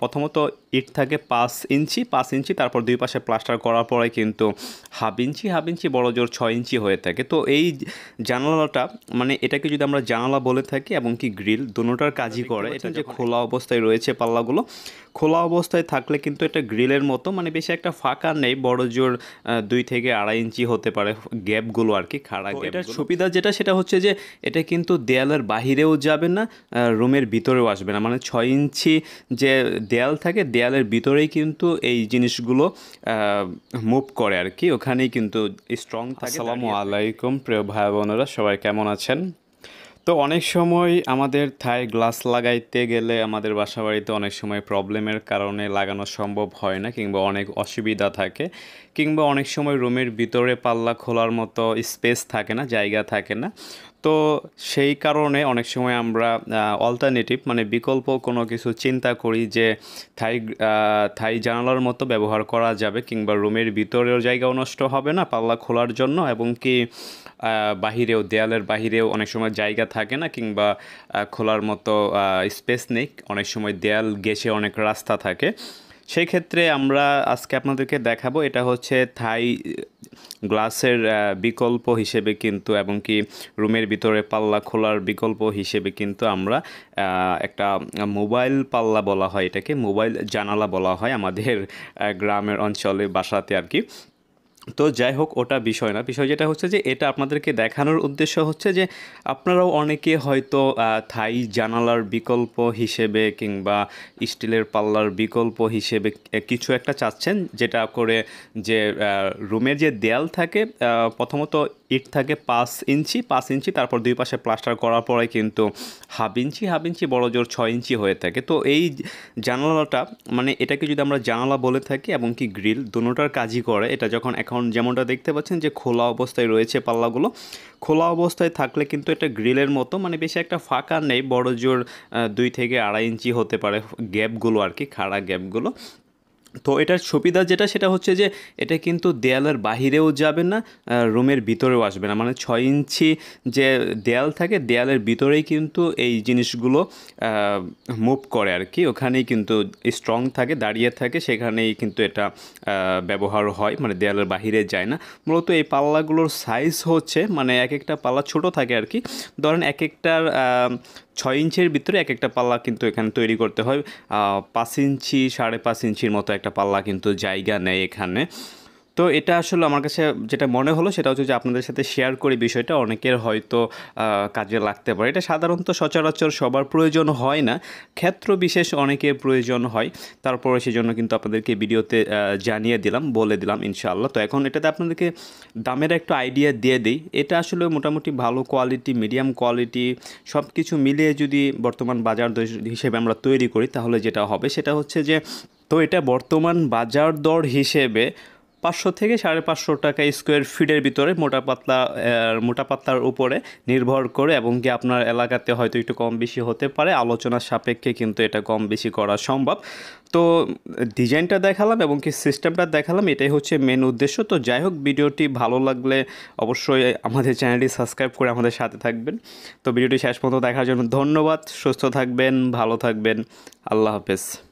প্রথমত ইট থাকে পাঁচ ইঞ্চি পাঁচ ইঞ্চি তারপর দুই পাশে প্লাস্টার করার পরে কিন্তু হাফ ইঞ্চি হাফ ইঞ্চি বড় জোর ছয় ইঞ্চি হয়ে থাকে তো এই জানালাটা মানে এটাকে যদি আমরা জানালা বলে থাকি এবং কি গ্রিল দুটার কাজই করে এটা যে খোলা অবস্থায় রয়েছে পাল্লাগুলো খোলা অবস্থায় থাকলে কিন্তু এটা গ্রিলের মতো মানে বেশি একটা ফাঁকা নেই বড় জোর দুই থেকে আড়াই ইঞ্চি হতে পারে গ্যাপগুলো আর কি খাড়া গ্যাপ এটার সুবিধা যেটা সেটা হচ্ছে যে এটা কিন্তু দেয়ালের বাহিরেও যাবে না রুমের ভিতরেও আসবে না মানে ছয় ইঞ্চি যে দেয়াল থাকে দেয়ালের ভিতরেই কিন্তু এই জিনিসগুলো মুভ করে আর কি ওখানেই কিন্তু স্ট্রং থাকে আসসালামু আলাইকুম প্রিয় ভাই বোনেরা সবাই কেমন আছেন তো অনেক সময় আমাদের থাই গ্লাস লাগাইতে গেলে আমাদের বাসা বাড়িতে অনেক সময় প্রবলেমের কারণে লাগানো সম্ভব হয় না কিংবা অনেক অসুবিধা থাকে কিংবা অনেক সময় রুমের ভিতরে পাল্লা খোলার মতো স্পেস থাকে না জায়গা থাকে না তো সেই কারণে অনেক সময় আমরা অল্টারনেটিভ মানে বিকল্প কোনো কিছু চিন্তা করি যে থাই থাই জানালার মতো ব্যবহার করা যাবে কিংবা রুমের ভিতরেও জায়গাও নষ্ট হবে না পাল্লা খোলার জন্য এবং কি বাহিরেও দেয়ালের বাহিরেও অনেক সময় জায়গা থাকে না কিংবা খোলার মতো স্পেস নেই অনেক সময় দেয়াল গেছে অনেক রাস্তা থাকে সেই ক্ষেত্রে আমরা আজকে আপনাদেরকে দেখাবো এটা হচ্ছে থাই গ্লাসের বিকল্প হিসেবে কিন্তু এবং কি রুমের ভিতরে পাল্লা খোলার বিকল্প হিসেবে কিন্তু আমরা একটা মোবাইল পাল্লা বলা হয় এটাকে মোবাইল জানালা বলা হয় আমাদের গ্রামের অঞ্চলে বাসাতে আর কি তো যাই হোক ওটা বিষয় না বিষয় যেটা হচ্ছে যে এটা আপনাদেরকে দেখানোর উদ্দেশ্য হচ্ছে যে আপনারাও অনেকে হয়তো থাই জানালার বিকল্প হিসেবে কিংবা স্টিলের পাল্লার বিকল্প হিসেবে কিছু একটা চাচ্ছেন যেটা করে যে রুমের যে দেয়াল থাকে প্রথমত ইট থাকে পাঁচ ইঞ্চি পাঁচ ইঞ্চি তারপর দুই পাশে প্লাস্টার করার পরে কিন্তু হাফ ইঞ্চি হাফ ইঞ্চি বড় জোর ছয় ইঞ্চি হয়ে থাকে তো এই জানালাটা মানে এটাকে যদি আমরা জানালা বলে থাকি এবং কি গ্রিল দুটার কাজই করে এটা যখন এখন যেমনটা দেখতে পাচ্ছেন যে খোলা অবস্থায় রয়েছে পাল্লাগুলো খোলা অবস্থায় থাকলে কিন্তু এটা গ্রিলের মতো মানে বেশি একটা ফাঁকা নেই বড় জোর দুই থেকে আড়াই ইঞ্চি হতে পারে গ্যাপগুলো আর কি খাড়া গ্যাপগুলো তো এটার সুবিধা যেটা সেটা হচ্ছে যে এটা কিন্তু দেয়ালের বাহিরেও যাবে না রুমের ভিতরেও আসবে না মানে ছয় ইঞ্চি যে দেয়াল থাকে দেয়ালের ভিতরেই কিন্তু এই জিনিসগুলো মুভ করে আর কি ওখানেই কিন্তু স্ট্রং থাকে দাঁড়িয়ে থাকে সেখানেই কিন্তু এটা ব্যবহার হয় মানে দেয়ালের বাহিরে যায় না মূলত এই পাল্লাগুলোর সাইজ হচ্ছে মানে এক একটা পাল্লা ছোট থাকে আর কি ধরেন এক একটার ছয় ইঞ্চের ভিতরে এক একটা পাল্লা কিন্তু এখানে তৈরি করতে হয় পাঁচ ইঞ্চি সাড়ে পাঁচ ইঞ্চির মতো একটা একটা পাল্লা কিন্তু জায়গা নেয় এখানে তো এটা আসলে আমার কাছে যেটা মনে হলো সেটা হচ্ছে যে আপনাদের সাথে শেয়ার করি বিষয়টা অনেকের হয়তো কাজে লাগতে পারে এটা সাধারণত সচরাচর সবার প্রয়োজন হয় না ক্ষেত্র বিশেষ অনেকের প্রয়োজন হয় তারপরে সেজন্য কিন্তু আপনাদেরকে ভিডিওতে জানিয়ে দিলাম বলে দিলাম ইনশাআল্লাহ তো এখন এটাতে আপনাদেরকে দামের একটু আইডিয়া দিয়ে দিই এটা আসলে মোটামুটি ভালো কোয়ালিটি মিডিয়াম কোয়ালিটি সব কিছু মিলিয়ে যদি বর্তমান বাজার হিসেবে আমরা তৈরি করি তাহলে যেটা হবে সেটা হচ্ছে যে তো এটা বর্তমান বাজার দর হিসেবে পাঁচশো থেকে সাড়ে পাঁচশো টাকা স্কোয়ার ফিটের ভিতরে মোটা পাতলা মোটা পাতলার উপরে নির্ভর করে এবং কি আপনার এলাকাতে হয়তো একটু কম বেশি হতে পারে আলোচনার সাপেক্ষে কিন্তু এটা কম বেশি করা সম্ভব তো ডিজাইনটা দেখালাম এবং কি সিস্টেমটা দেখালাম এটাই হচ্ছে মেন উদ্দেশ্য তো যাই হোক ভিডিওটি ভালো লাগলে অবশ্যই আমাদের চ্যানেলটি সাবস্ক্রাইব করে আমাদের সাথে থাকবেন তো ভিডিওটি শেষ পর্যন্ত দেখার জন্য ধন্যবাদ সুস্থ থাকবেন ভালো থাকবেন আল্লাহ হাফেজ